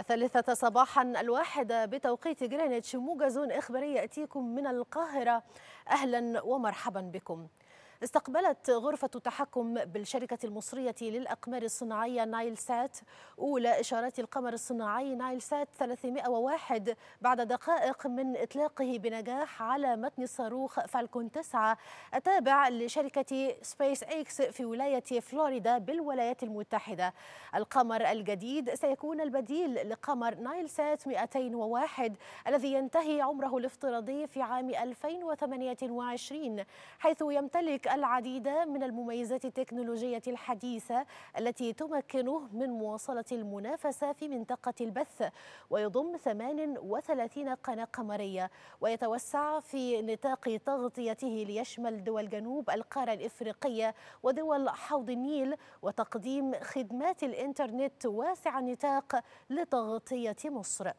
الثالثة صباحا الواحدة بتوقيت جرينتش موجز إخباري يأتيكم من القاهرة أهلا ومرحبا بكم استقبلت غرفة التحكم بالشركة المصرية للأقمار الصناعية نايل سات أولى إشارات القمر الصناعي نايل سات 301 بعد دقائق من إطلاقه بنجاح على متن الصاروخ فالكون 9 التابع لشركة سبيس إكس في ولاية فلوريدا بالولايات المتحدة القمر الجديد سيكون البديل لقمر نايل سات 201 الذي ينتهي عمره الافتراضي في عام 2028 حيث يمتلك العديد من المميزات التكنولوجية الحديثة التي تمكنه من مواصلة المنافسة في منطقة البث ويضم 38 قناة قمرية ويتوسع في نطاق تغطيته ليشمل دول جنوب القارة الإفريقية ودول حوض النيل وتقديم خدمات الإنترنت واسع النطاق لتغطية مصر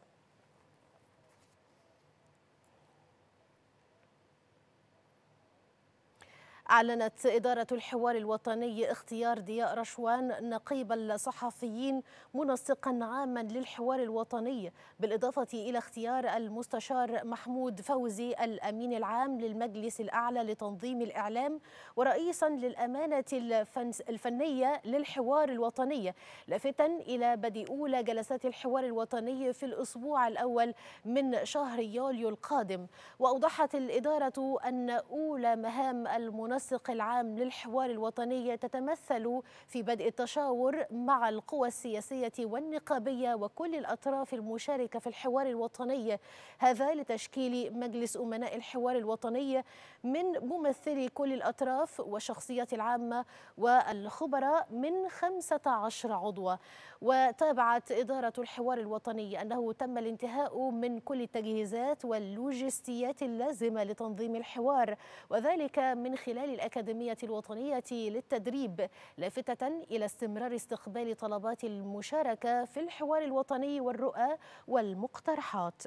أعلنت إدارة الحوار الوطني اختيار ضياء رشوان نقيب الصحفيين منسقا عاما للحوار الوطني بالإضافة إلى اختيار المستشار محمود فوزي الأمين العام للمجلس الأعلى لتنظيم الإعلام ورئيسا للأمانة الفنية للحوار الوطني لافتا إلى بدء أولى جلسات الحوار الوطني في الأسبوع الأول من شهر يوليو القادم وأوضحت الإدارة أن أولى مهام المنسق المنسق العام للحوار الوطني تتمثل في بدء التشاور مع القوى السياسية والنقابية وكل الأطراف المشاركة في الحوار الوطني هذا لتشكيل مجلس أمناء الحوار الوطني من ممثلي كل الأطراف والشخصيات العامة والخبراء من 15 عضوا وتابعت إدارة الحوار الوطني أنه تم الانتهاء من كل التجهيزات واللوجستيات اللازمة لتنظيم الحوار وذلك من خلال استقبال الأكاديمية الوطنية للتدريب لافتة إلى استمرار استقبال طلبات المشاركة في الحوار الوطني والرؤى والمقترحات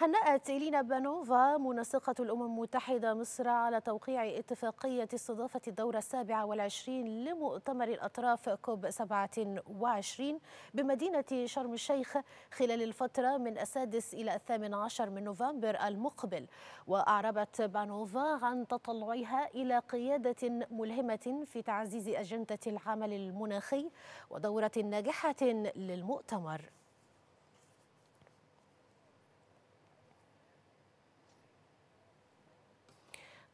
هنأت إلينا بانوفا منسقة الأمم المتحدة مصر على توقيع اتفاقية استضافة الدورة السابعة والعشرين لمؤتمر الأطراف كوب 27 بمدينة شرم الشيخ خلال الفترة من السادس إلى الثامن عشر من نوفمبر المقبل وأعربت بانوفا عن تطلعها إلى قيادة ملهمة في تعزيز أجندة العمل المناخي ودورة ناجحة للمؤتمر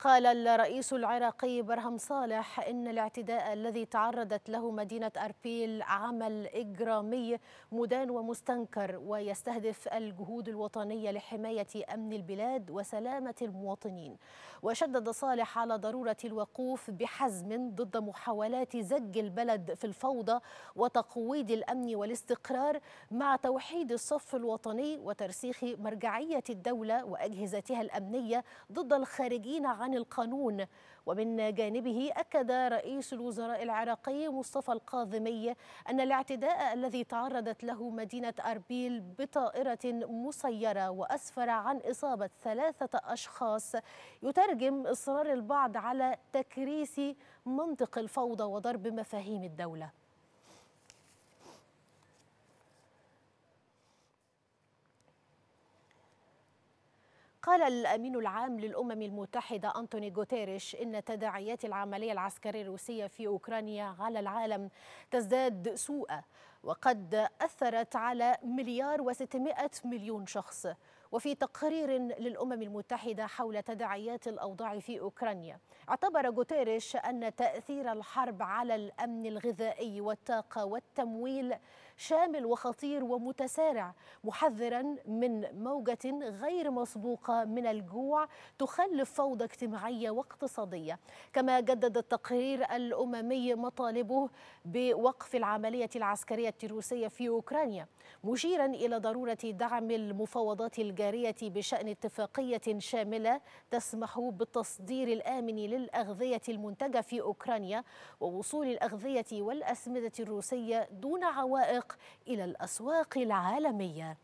قال الرئيس العراقي برهم صالح إن الاعتداء الذي تعرضت له مدينة أربيل عمل إجرامي مدان ومستنكر ويستهدف الجهود الوطنية لحماية أمن البلاد وسلامة المواطنين وشدد صالح على ضرورة الوقوف بحزم ضد محاولات زج البلد في الفوضى وتقويض الأمن والاستقرار مع توحيد الصف الوطني وترسيخ مرجعية الدولة وأجهزتها الأمنية ضد الخارجين عن عن القانون ومن جانبه أكد رئيس الوزراء العراقي مصطفى القاظمي أن الاعتداء الذي تعرضت له مدينة أربيل بطائرة مسيرة وأسفر عن إصابة ثلاثة أشخاص يترجم إصرار البعض على تكريس منطق الفوضى وضرب مفاهيم الدولة قال الأمين العام للأمم المتحدة أنتوني غوتيريش إن تداعيات العملية العسكرية الروسية في أوكرانيا على العالم تزداد سوءا وقد أثرت على مليار وستمائة مليون شخص وفي تقرير للأمم المتحدة حول تداعيات الأوضاع في أوكرانيا اعتبر غوتيريش أن تأثير الحرب على الأمن الغذائي والطاقة والتمويل شامل وخطير ومتسارع محذرا من موجة غير مسبوقة من الجوع تخلف فوضى اجتماعية واقتصادية كما جدد التقرير الأممي مطالبه بوقف العملية العسكرية الروسية في أوكرانيا مشيرا إلى ضرورة دعم المفاوضات الجديدة التجارية بشأن اتفاقية شاملة تسمح بالتصدير الآمن للأغذية المنتجة في أوكرانيا ووصول الأغذية والأسمدة الروسية دون عوائق إلى الأسواق العالمية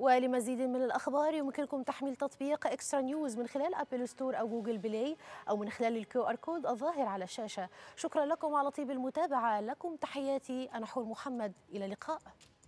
ولمزيد من الأخبار يمكنكم تحميل تطبيق إكسترا نيوز من خلال أبل ستور أو جوجل بلاي أو من خلال الكيو آر كود الظاهر على الشاشة شكرا لكم على طيب المتابعة لكم تحياتي أنا حور محمد إلى اللقاء